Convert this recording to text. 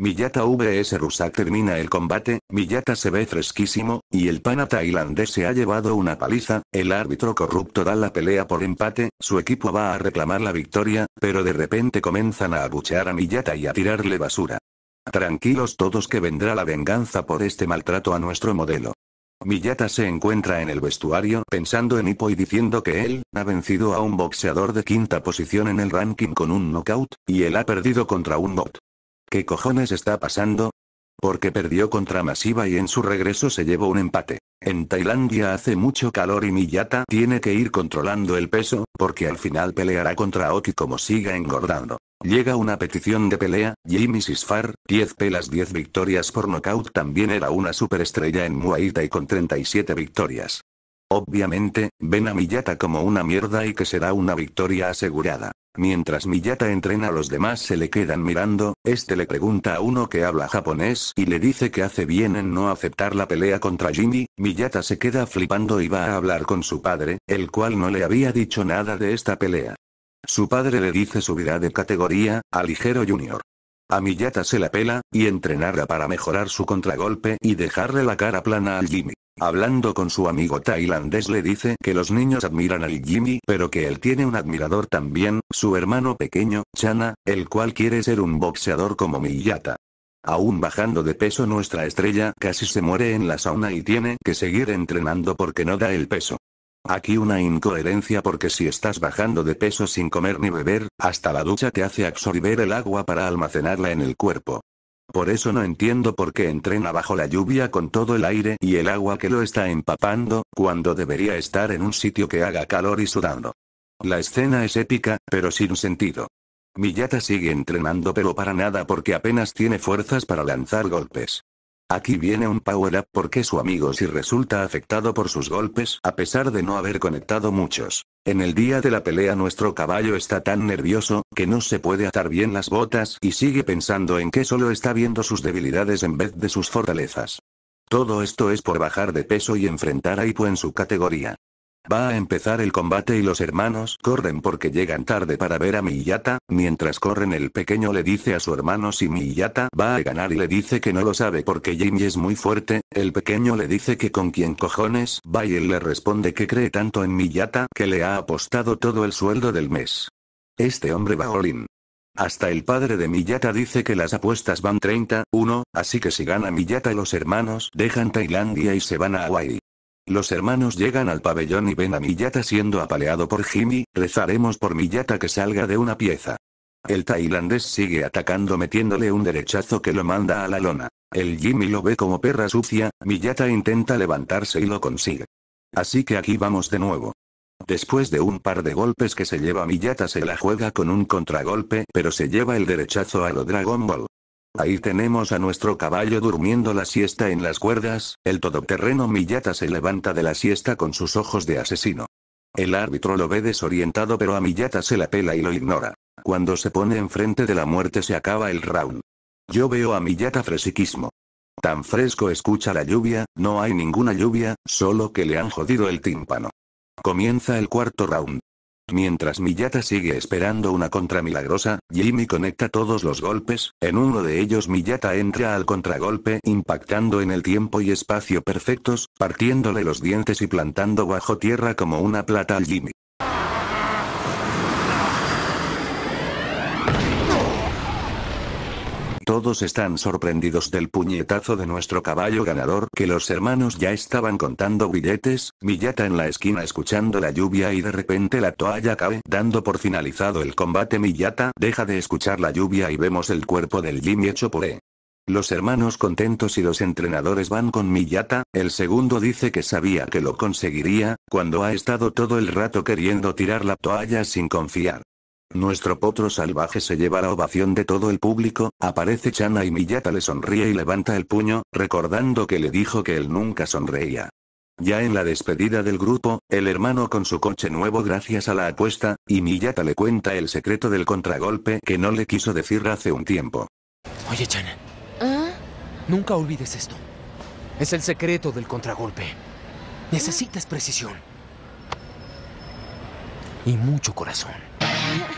Miyata vs Rusak termina el combate, Miyata se ve fresquísimo, y el pana tailandés se ha llevado una paliza, el árbitro corrupto da la pelea por empate, su equipo va a reclamar la victoria, pero de repente comienzan a abuchear a Miyata y a tirarle basura. Tranquilos todos que vendrá la venganza por este maltrato a nuestro modelo. Miyata se encuentra en el vestuario pensando en Hippo y diciendo que él ha vencido a un boxeador de quinta posición en el ranking con un knockout, y él ha perdido contra un bot. ¿Qué cojones está pasando? Porque perdió contra Masiva y en su regreso se llevó un empate. En Tailandia hace mucho calor y Miyata tiene que ir controlando el peso, porque al final peleará contra Oki como siga engordando. Llega una petición de pelea, Jimmy Sisfar, 10 pelas 10 victorias por nocaut también era una superestrella en Muay Thai con 37 victorias. Obviamente, ven a Miyata como una mierda y que será una victoria asegurada. Mientras Miyata entrena a los demás se le quedan mirando, este le pregunta a uno que habla japonés y le dice que hace bien en no aceptar la pelea contra Jimmy, Miyata se queda flipando y va a hablar con su padre, el cual no le había dicho nada de esta pelea. Su padre le dice subirá de categoría, a ligero junior. A Miyata se la pela, y entrenará para mejorar su contragolpe y dejarle la cara plana al Jimmy. Hablando con su amigo tailandés le dice que los niños admiran al Jimmy, pero que él tiene un admirador también, su hermano pequeño, Chana, el cual quiere ser un boxeador como Miyata. Aún bajando de peso nuestra estrella casi se muere en la sauna y tiene que seguir entrenando porque no da el peso. Aquí una incoherencia porque si estás bajando de peso sin comer ni beber, hasta la ducha te hace absorber el agua para almacenarla en el cuerpo. Por eso no entiendo por qué entrena bajo la lluvia con todo el aire y el agua que lo está empapando, cuando debería estar en un sitio que haga calor y sudando. La escena es épica, pero sin sentido. Miyata sigue entrenando pero para nada porque apenas tiene fuerzas para lanzar golpes. Aquí viene un power-up porque su amigo sí resulta afectado por sus golpes a pesar de no haber conectado muchos. En el día de la pelea nuestro caballo está tan nervioso, que no se puede atar bien las botas y sigue pensando en que solo está viendo sus debilidades en vez de sus fortalezas. Todo esto es por bajar de peso y enfrentar a Ipo en su categoría. Va a empezar el combate y los hermanos corren porque llegan tarde para ver a Miyata, mientras corren el pequeño le dice a su hermano si Miyata va a ganar y le dice que no lo sabe porque Jimmy es muy fuerte, el pequeño le dice que con quién cojones va y él le responde que cree tanto en Miyata que le ha apostado todo el sueldo del mes. Este hombre va Olin. hasta el padre de Miyata dice que las apuestas van 30-1, así que si gana Miyata los hermanos dejan Tailandia y se van a Hawaii. Los hermanos llegan al pabellón y ven a Miyata siendo apaleado por Jimmy, rezaremos por Miyata que salga de una pieza. El tailandés sigue atacando metiéndole un derechazo que lo manda a la lona. El Jimmy lo ve como perra sucia, Miyata intenta levantarse y lo consigue. Así que aquí vamos de nuevo. Después de un par de golpes que se lleva Miyata se la juega con un contragolpe pero se lleva el derechazo a lo Dragon Ball. Ahí tenemos a nuestro caballo durmiendo la siesta en las cuerdas, el todoterreno Millata se levanta de la siesta con sus ojos de asesino. El árbitro lo ve desorientado pero a Millata se la pela y lo ignora. Cuando se pone enfrente de la muerte se acaba el round. Yo veo a Millata fresiquismo. Tan fresco escucha la lluvia, no hay ninguna lluvia, solo que le han jodido el tímpano. Comienza el cuarto round. Mientras Miyata sigue esperando una contra milagrosa, Jimmy conecta todos los golpes, en uno de ellos Miyata entra al contragolpe impactando en el tiempo y espacio perfectos, partiéndole los dientes y plantando bajo tierra como una plata al Jimmy. Todos están sorprendidos del puñetazo de nuestro caballo ganador que los hermanos ya estaban contando billetes, Miyata en la esquina escuchando la lluvia y de repente la toalla cae dando por finalizado el combate Miyata deja de escuchar la lluvia y vemos el cuerpo del Jimmy hecho E. Los hermanos contentos y los entrenadores van con Miyata, el segundo dice que sabía que lo conseguiría, cuando ha estado todo el rato queriendo tirar la toalla sin confiar. Nuestro potro salvaje se lleva la ovación de todo el público, aparece Chana y Miyata le sonríe y levanta el puño, recordando que le dijo que él nunca sonreía. Ya en la despedida del grupo, el hermano con su coche nuevo gracias a la apuesta, y Miyata le cuenta el secreto del contragolpe que no le quiso decir hace un tiempo. Oye, Chana. ¿Ah? Nunca olvides esto. Es el secreto del contragolpe. Necesitas precisión. Y mucho corazón. ¿Ah?